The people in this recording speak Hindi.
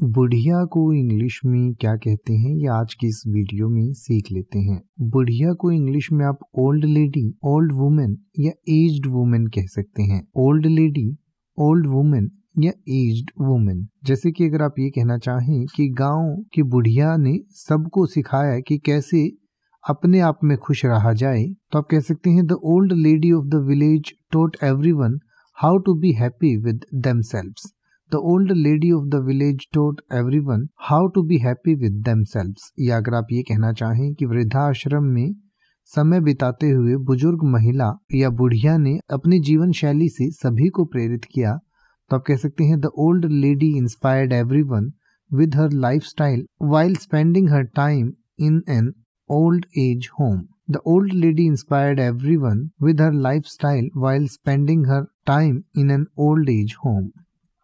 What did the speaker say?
बुढ़िया को इंग्लिश में क्या कहते हैं ये आज की इस वीडियो में सीख लेते हैं बुढ़िया को इंग्लिश में आप ओल्ड लेडी ओल्ड वुमेन या एज्ड वुमेन कह सकते हैं ओल्ड लेडी ओल्ड वुमेन या एज्ड वुमेन जैसे कि अगर आप ये कहना चाहें कि गांव की बुढ़िया ने सबको सिखाया कि कैसे अपने आप में खुश रहा जाए तो आप कह सकते हैं the old lady of the village taught one how to be happy with themselves the old lady of the village taught everyone how to be happy with themselves या अगर आप ये कहना चाहें कि वृद्धाश्रम में समय बिताते हुए बुजुर्ग महिला या बुढ़िया ने अपनी जीवन शैली से सभी को प्रेरित किया तो आप कह सकते हैं the old lady inspired everyone with her lifestyle while spending her time in an old age home the old lady inspired everyone with her lifestyle while spending her time in an old age home